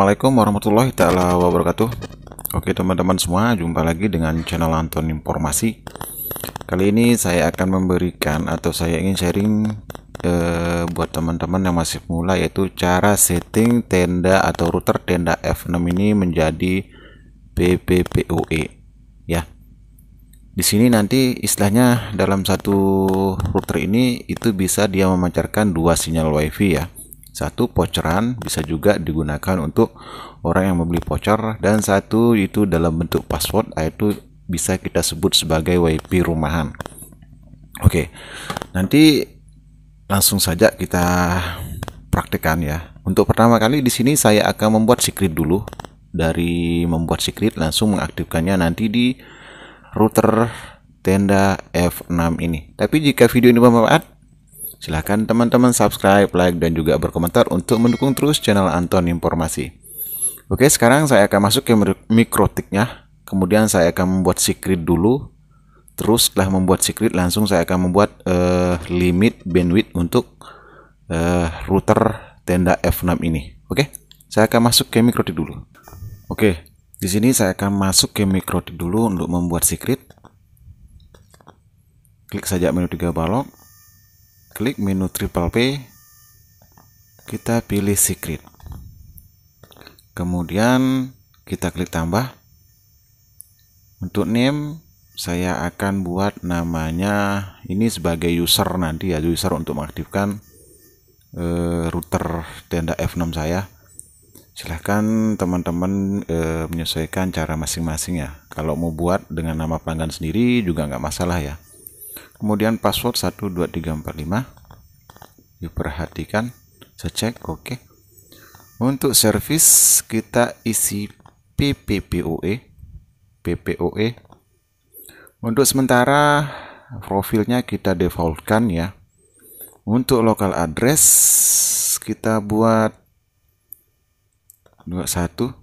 Assalamualaikum warahmatullahi taala wabarakatuh. Oke teman-teman semua, jumpa lagi dengan channel Anton Informasi. Kali ini saya akan memberikan atau saya ingin sharing eh, buat teman-teman yang masih pemula yaitu cara setting tenda atau router tenda F6 ini menjadi PPPoE ya. Di sini nanti istilahnya dalam satu router ini itu bisa dia memancarkan dua sinyal WiFi ya satu poceran bisa juga digunakan untuk orang yang membeli voucher dan satu itu dalam bentuk password yaitu bisa kita sebut sebagai WP rumahan. Oke. Nanti langsung saja kita praktekkan ya. Untuk pertama kali di sini saya akan membuat secret dulu. Dari membuat secret langsung mengaktifkannya nanti di router tenda F6 ini. Tapi jika video ini bermanfaat, Silahkan teman-teman subscribe, like, dan juga berkomentar untuk mendukung terus channel Anton Informasi. Oke, sekarang saya akan masuk ke mikrotiknya. Kemudian saya akan membuat secret dulu. Terus setelah membuat secret, langsung saya akan membuat uh, limit bandwidth untuk uh, router tenda F6 ini. Oke, saya akan masuk ke mikrotik dulu. Oke, di sini saya akan masuk ke mikrotik dulu untuk membuat secret. Klik saja menu tiga balok klik menu triple P kita pilih secret kemudian kita klik tambah untuk name saya akan buat namanya ini sebagai user nanti ya user untuk mengaktifkan e, router tenda F6 saya silahkan teman-teman e, menyesuaikan cara masing-masing ya kalau mau buat dengan nama pelanggan sendiri juga nggak masalah ya kemudian password 12345 diperhatikan saya cek oke okay. untuk service kita isi PPPOE PPOE untuk sementara profilnya kita defaultkan ya untuk local address kita buat 21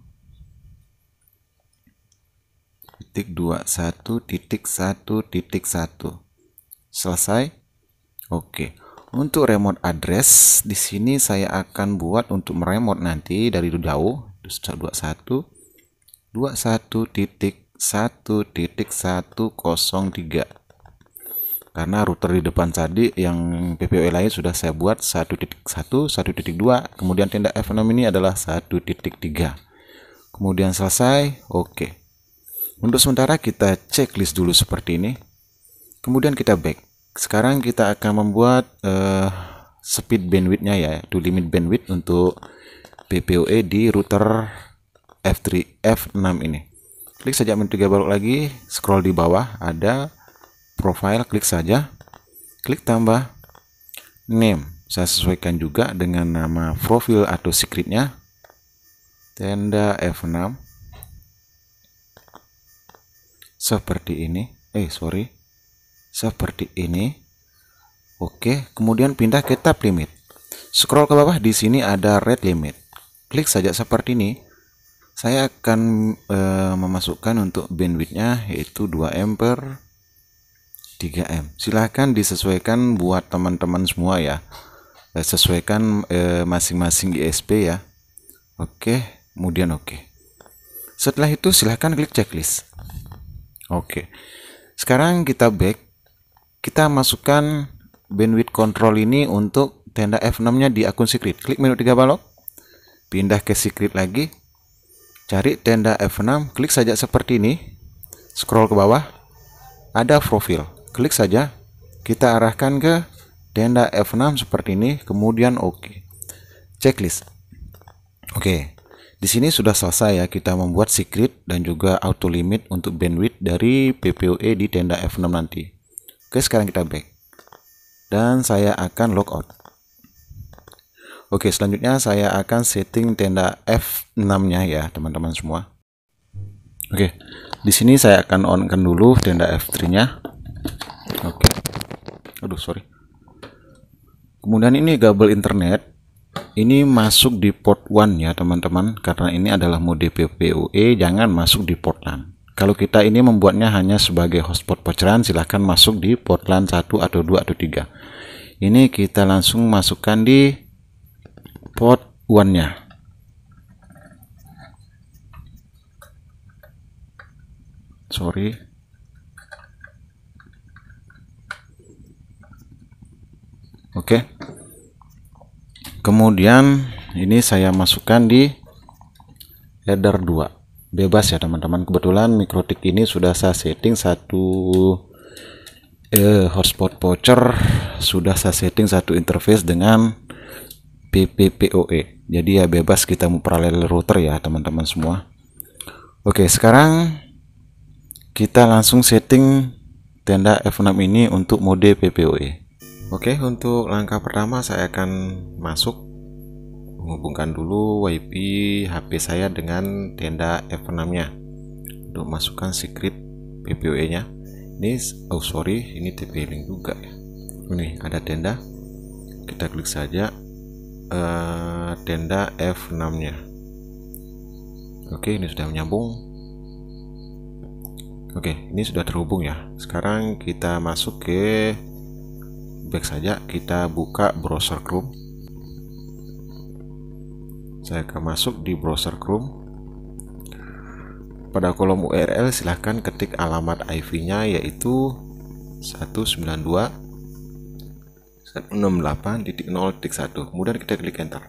titik 21 titik 1 titik 1 selesai oke untuk remote address di sini saya akan buat untuk meremote nanti dari jauh 21 21.1.103 karena router di depan tadi yang PPOE lain sudah saya buat titik titik 1.2, kemudian tenda F6 ini adalah 1.3. Kemudian selesai, oke. Untuk sementara kita checklist dulu seperti ini. Kemudian kita back sekarang kita akan membuat uh, speed nya ya to limit bandwidth untuk PPOE di router F3 F6 ini klik saja menu tiga balok lagi scroll di bawah ada profile klik saja klik tambah name saya sesuaikan juga dengan nama profil atau secretnya tenda F6 seperti ini eh sorry seperti ini. Oke, kemudian pindah ke tab limit. Scroll ke bawah di sini ada red limit. Klik saja seperti ini. Saya akan e, memasukkan untuk bandwidthnya yaitu 2M per 3M. Silahkan disesuaikan buat teman-teman semua ya. Eh, sesuaikan eh, masing-masing e, ISP ya. Oke, kemudian oke. Setelah itu silahkan klik checklist. Oke. Sekarang kita back kita masukkan bandwidth control ini untuk tenda F6 nya di akun secret klik menu 3 balok pindah ke secret lagi cari tenda F6 klik saja seperti ini scroll ke bawah ada profil klik saja kita arahkan ke tenda F6 seperti ini kemudian ok, checklist oke okay. Di sini sudah selesai ya kita membuat secret dan juga auto limit untuk bandwidth dari PPOE di tenda F6 nanti. Oke, sekarang kita back. Dan saya akan out. Oke, selanjutnya saya akan setting tenda F6-nya ya, teman-teman semua. Oke, di sini saya akan onkan dulu tenda F3-nya. Oke. Aduh, sorry. Kemudian ini gabel internet. Ini masuk di port 1 ya, teman-teman, karena ini adalah mode PPOE, jangan masuk di port LAN. Kalau kita ini membuatnya hanya sebagai hotspot pecahan, silahkan masuk di Portland 1 atau 2 atau 3. Ini kita langsung masukkan di port 1-nya. Sorry. Oke. Okay. Kemudian ini saya masukkan di header 2 bebas ya teman-teman kebetulan mikrotik ini sudah saya setting satu eh, hotspot voucher sudah saya setting satu interface dengan PPPoE jadi ya bebas kita mau paralel router ya teman-teman semua oke sekarang kita langsung setting tenda F6 ini untuk mode PPoE oke untuk langkah pertama saya akan masuk menghubungkan dulu WiFi HP saya dengan tenda F6 nya untuk masukkan secret ppoe nya ini oh sorry ini TP link juga ya ini ada tenda kita klik saja uh, tenda F6 nya oke ini sudah menyambung oke ini sudah terhubung ya sekarang kita masuk ke back saja kita buka browser Chrome saya akan masuk di browser Chrome pada kolom URL silahkan ketik alamat IP nya yaitu 192.168.0.1 kemudian kita klik enter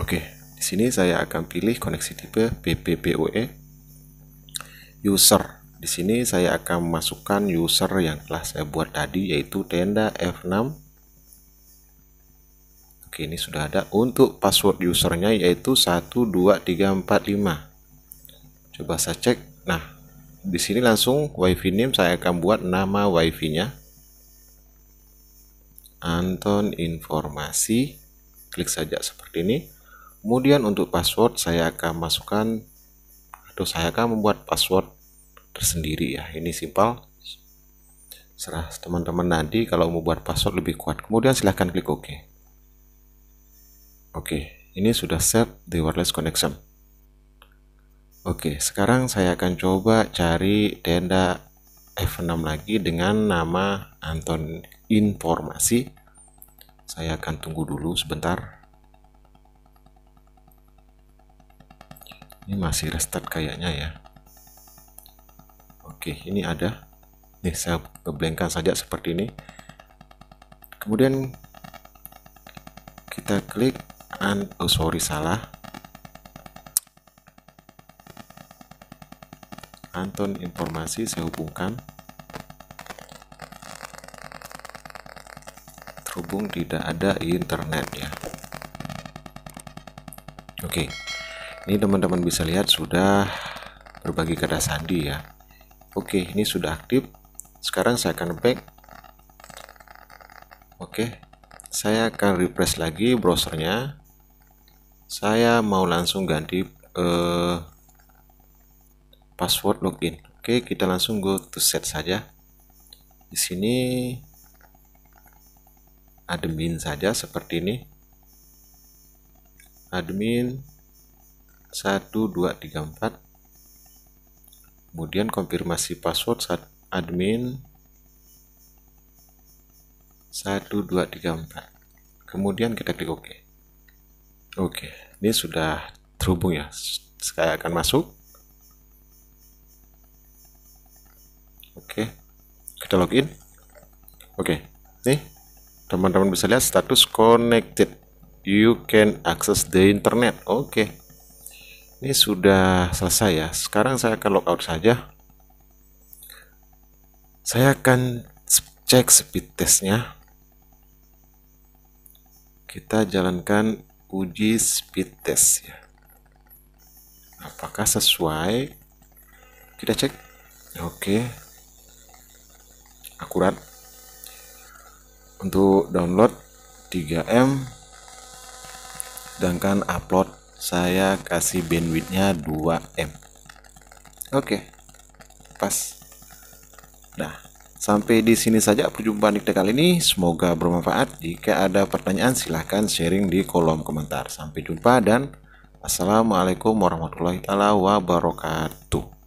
oke di sini saya akan pilih koneksi tipe BPPoE user di sini saya akan memasukkan user yang telah saya buat tadi yaitu tenda F6 Oke, ini sudah ada untuk password usernya yaitu 12345. Coba saya cek. Nah, di sini langsung wifi name saya akan buat nama wifi-nya. Anton informasi. Klik saja seperti ini. Kemudian untuk password saya akan masukkan atau saya akan membuat password tersendiri ya. Ini simpel serah teman-teman nanti kalau mau buat password lebih kuat. Kemudian silahkan klik OK. Oke, ini sudah set the wireless connection. Oke, sekarang saya akan coba cari tenda F6 lagi dengan nama Anton Informasi. Saya akan tunggu dulu sebentar. Ini masih restart kayaknya ya. Oke, ini ada. Nih, saya keblengkan saja seperti ini. Kemudian kita klik apaan oh sorry salah Anton informasi saya hubungkan terhubung tidak ada internet ya oke ini teman-teman bisa lihat sudah berbagi kata sandi ya oke ini sudah aktif sekarang saya akan back oke saya akan refresh lagi browsernya saya mau langsung ganti eh, password login oke kita langsung go to set saja di sini admin saja seperti ini admin 1234 kemudian konfirmasi password saat admin 1234 kemudian kita klik OK oke okay ini sudah terhubung ya saya akan masuk oke kita login oke nih teman-teman bisa lihat status connected you can access the internet oke ini sudah selesai ya sekarang saya akan logout saja saya akan cek speed testnya kita jalankan uji speed test ya. Apakah sesuai? Kita cek. Oke. Akurat. Untuk download 3M sedangkan upload saya kasih bandwidthnya 2M oke pas nah Sampai di sini saja perjumpaan kita kali ini. Semoga bermanfaat. Jika ada pertanyaan silahkan sharing di kolom komentar. Sampai jumpa dan Assalamualaikum warahmatullahi wabarakatuh.